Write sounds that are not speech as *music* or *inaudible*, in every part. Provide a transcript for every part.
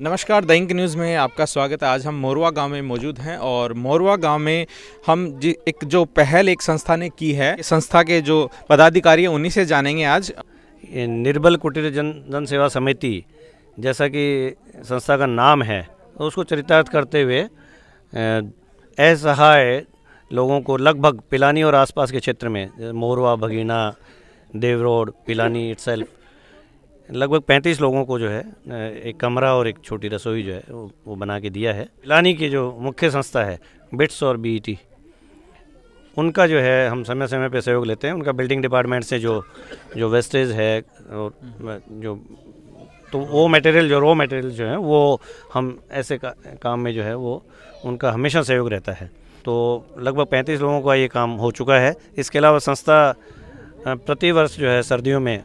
नमस्कार दैंक न्यूज़ में आपका स्वागत है आज हम मोरवा गांव में मौजूद हैं और मोरवा गांव में हम जी एक जो पहल एक संस्था ने की है संस्था के जो पदाधिकारी हैं उन्हीं से जानेंगे आज निर्बल कुटीर जन जन सेवा समिति जैसा कि संस्था का नाम है तो उसको चरितार्थ करते हुए असहाय लोगों को लगभग पिलानी और आसपास के क्षेत्र में मोरवा भगीना देवरोड पिलानी इट्सल्फ लगभग पैंतीस लोगों को जो है एक कमरा और एक छोटी रसोई जो है वो बना के दिया है पिलानी की जो मुख्य संस्था है बिट्स और बीईटी उनका जो है हम समय समय पे सहयोग लेते हैं उनका बिल्डिंग डिपार्टमेंट से जो जो वेस्टेज है और जो तो वो मटेरियल जो रॉ मटेरियल जो है वो हम ऐसे का, काम में जो है वो उनका हमेशा सहयोग रहता है तो लगभग पैंतीस लोगों का ये काम हो चुका है इसके अलावा संस्था प्रतिवर्ष जो है सर्दियों में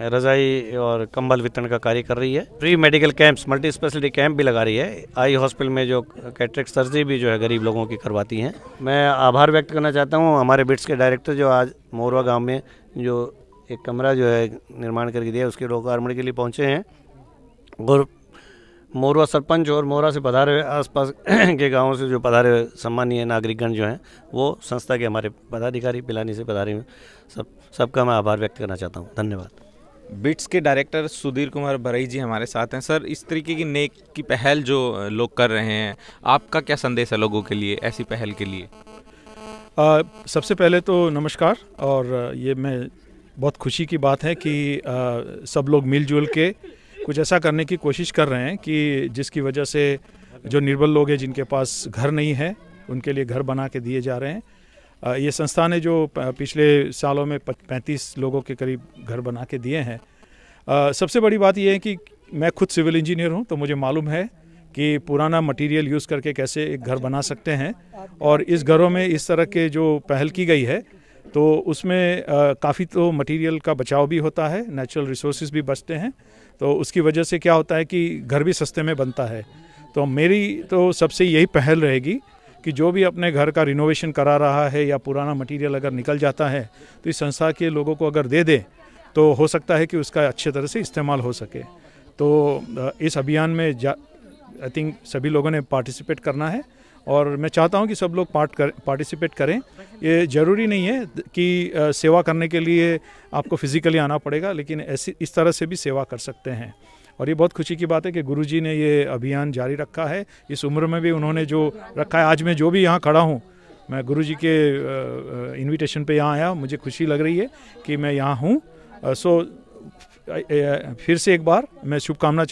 रजाई और कंबल वितरण का कार्य कर रही है pre medical camps multi speciality camp भी लगा रही है आई हॉस्पिटल में जो कैटरिक सर्जरी भी जो है गरीब लोगों की करवाती हैं मैं आभार व्यक्त करना चाहता हूँ हमारे बिट्स के डायरेक्टर जो आज मोरवा गाँव में जो एक कमरा जो है निर्माण करके दिया उसके लोकार्पण के लिए पहुँचे हैं और मोरवा सरपंच और मोरा से पधारे हुए आसपास *clears throat* के गांवों से जो पधारे हुए सम्मानीय नागरिकगण जो हैं वो संस्था के हमारे पदाधिकारी पिलानी से पधारे हुए सब सबका मैं आभार व्यक्त करना चाहता हूँ धन्यवाद बिट्स के डायरेक्टर सुधीर कुमार भरई जी हमारे साथ हैं सर इस तरीके की नेक की पहल जो लोग कर रहे हैं आपका क्या संदेश है लोगों के लिए ऐसी पहल के लिए आ, सबसे पहले तो नमस्कार और ये मैं बहुत खुशी की बात है कि आ, सब लोग मिलजुल के कुछ ऐसा करने की कोशिश कर रहे हैं कि जिसकी वजह से जो निर्बल लोग हैं जिनके पास घर नहीं है उनके लिए घर बना के दिए जा रहे हैं ये संस्था ने जो पिछले सालों में पैंतीस लोगों के करीब घर बना के दिए हैं सबसे बड़ी बात यह है कि मैं खुद सिविल इंजीनियर हूं तो मुझे मालूम है कि पुराना मटेरियल यूज़ करके कैसे एक घर बना सकते हैं और इस घरों में इस तरह के जो पहल की गई है तो उसमें काफ़ी तो मटेरियल का बचाव भी होता है नेचुरल रिसोर्सेज भी बचते हैं तो उसकी वजह से क्या होता है कि घर भी सस्ते में बनता है तो मेरी तो सबसे यही पहल रहेगी कि जो भी अपने घर का रिनोवेशन करा रहा है या पुराना मटेरियल अगर निकल जाता है तो इस संस्था के लोगों को अगर दे दे तो हो सकता है कि उसका अच्छे तरह से इस्तेमाल हो सके तो इस अभियान में आई थिंक सभी लोगों ने पार्टिसिपेट करना है और मैं चाहता हूं कि सब लोग पार्ट कर पार्टिसिपेट करें ये ज़रूरी नहीं है कि सेवा करने के लिए आपको फिज़िकली आना पड़ेगा लेकिन ऐसी इस तरह से भी सेवा कर सकते हैं और ये बहुत खुशी की बात है कि गुरु जी ने ये अभियान जारी रखा है इस उम्र में भी उन्होंने जो रखा है आज मैं जो भी यहाँ खड़ा हूँ मैं गुरु जी के इन्विटेशन पे यहाँ आया मुझे खुशी लग रही है कि मैं यहाँ हूँ सो फिर से एक बार मैं शुभकामना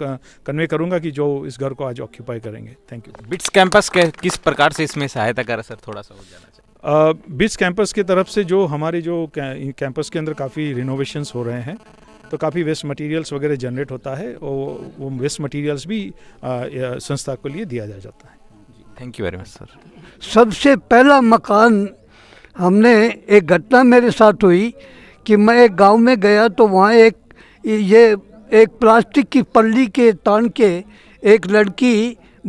कन्वे करूंगा कि जो इस घर को आज ऑक्यूपाई करेंगे थैंक यू बिट्स कैंपस के किस प्रकार से इसमें सहायता करा सर थोड़ा सा हो जाना चाहिए बिट्स कैंपस की तरफ से जो हमारे जो कैंपस के अंदर काफ़ी रिनोवेशंस हो रहे हैं तो काफ़ी वेस्ट मटेरियल्स वगैरह जनरेट होता है और वो वेस्ट मटेरियल्स भी संस्था को लिए दिया जाता है thank you very much sir सबसे पहला मकान हमने एक घटना मेरे साथ हुई कि मैं एक गांव में गया तो वहाँ एक ये एक प्लास्टिक की पल्ली के तान के एक लड़की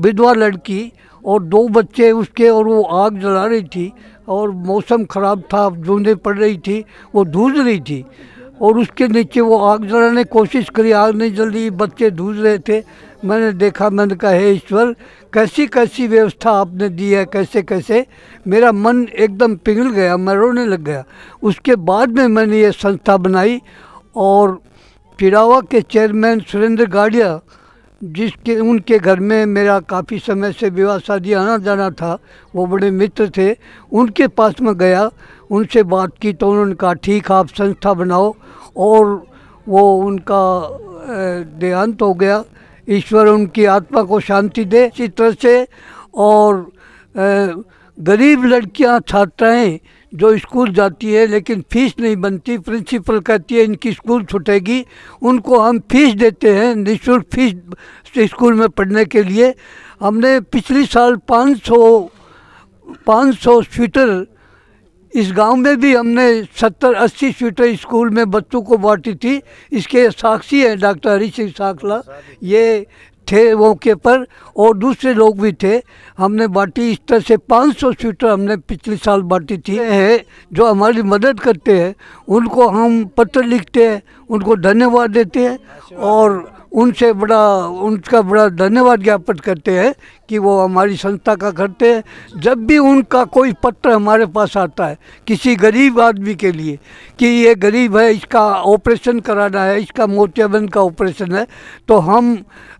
विधवा लड़की और दो बच्चे उसके और वो आग जला रही थी और मौसम ख़राब था जूने पड़ रही थी वो धूज रही थी और उसके नीचे वो आग जलाने कोशिश करी आग नहीं जल्दी बच्चे धूल रहे थे मैंने देखा मैंने कहा हे ईश्वर कैसी कैसी व्यवस्था आपने दी है कैसे कैसे मेरा मन एकदम पिघल गया मैं रोने लग गया उसके बाद में मैंने ये संस्था बनाई और पिरावा के चेयरमैन सुरेंद्र गाड़िया जिसके उनके घर में मेरा काफ़ी समय से विवाह शादी आना जाना था वो बड़े मित्र थे उनके पास में गया उनसे बात की तो उन्होंने कहा ठीक आप संस्था बनाओ और वो उनका देहांत हो गया ईश्वर उनकी आत्मा को शांति दे इसी तरह से और गरीब लड़कियां छात्राएं जो स्कूल जाती है लेकिन फीस नहीं बनती प्रिंसिपल कहती है इनकी स्कूल छूटेगी उनको हम फीस देते हैं निःशुल्क फीस स्कूल में पढ़ने के लिए हमने पिछले साल 500 500 स्वीटर इस गांव में भी हमने 70-80 सीटें स्कूल में बच्चों को बांटी थी इसके साक्षी हैं डॉक्टर हरी सिंह साखला ये थे मौके पर और दूसरे लोग भी थे हमने बांटी इस तरह से 500 स्वीटर हमने पिछले साल बांटी थी है जो हमारी मदद करते हैं उनको हम पत्र लिखते हैं उनको धन्यवाद देते हैं और उनसे बड़ा उनका बड़ा धन्यवाद ज्ञापन करते हैं कि वो हमारी संस्था का करते हैं जब भी उनका कोई पत्र हमारे पास आता है किसी गरीब आदमी के लिए कि ये गरीब है इसका ऑपरेशन कराना है इसका मोतियाबंद का ऑपरेशन है तो हम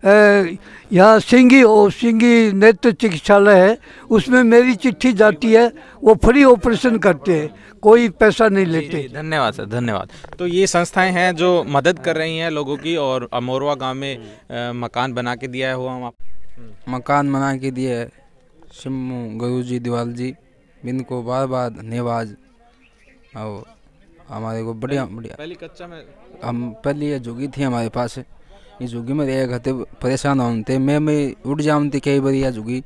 यहाँ सिंगी सिंगी नेत्र चिकित्सालय है उसमें मेरी चिट्ठी जाती है वो फ्री ऑपरेशन करते हैं कोई पैसा नहीं लेते धन्यवाद सर धन्यवाद तो ये संस्थाएं हैं जो मदद कर रही हैं लोगों की और अमोरवा गांव में आ, मकान बना के दिया है हुआ हम आप मकान बना के दिया है शिमू गुरु जी दिवाल जी को बार बार धन्यवाद और हमारे को बढ़िया बढ़िया पहली कच्चा में हम पहले ये जोगी थी हमारे पास ये झुग्गी में रह गए परेशान होते मैं मैं उठ जाऊँ कई बार यह जोगी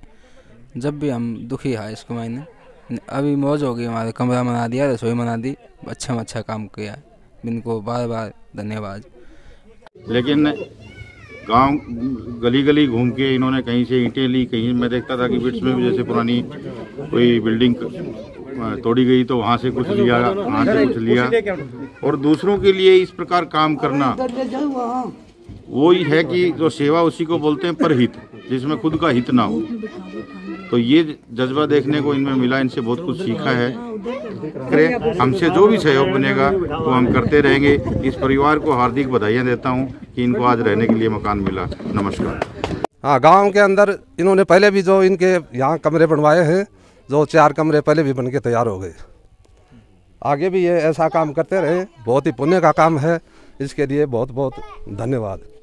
जब भी हम दुखी है इसको मैंने अभी मौज हो गई हमारे कमरा बना दिया रसोई बना दी अच्छा अच्छा काम किया को बार बार धन्यवाद लेकिन गांव गली गली घूम के इन्होंने कहीं से ईंटें ली कहीं मैं देखता था कि बिट्स में भी जैसे पुरानी कोई बिल्डिंग तोड़ी गई तो वहाँ से कुछ लिया वहाँ से कुछ लिया और दूसरों के लिए इस प्रकार काम करना वो ही है कि जो सेवा उसी को बोलते हैं पर हित जिसमें खुद का हित ना हो तो ये जज्बा देखने को इनमें मिला इनसे बहुत कुछ सीखा है हमसे जो भी सहयोग बनेगा वो तो हम करते रहेंगे इस परिवार को हार्दिक बधाइयाँ देता हूँ कि इनको आज रहने के लिए मकान मिला नमस्कार हाँ गांव के अंदर इन्होंने पहले भी जो इनके यहाँ कमरे बनवाए हैं जो चार कमरे पहले भी बन के तैयार हो गए आगे भी ये ऐसा काम करते रहे बहुत ही पुण्य का काम है इसके लिए बहुत बहुत धन्यवाद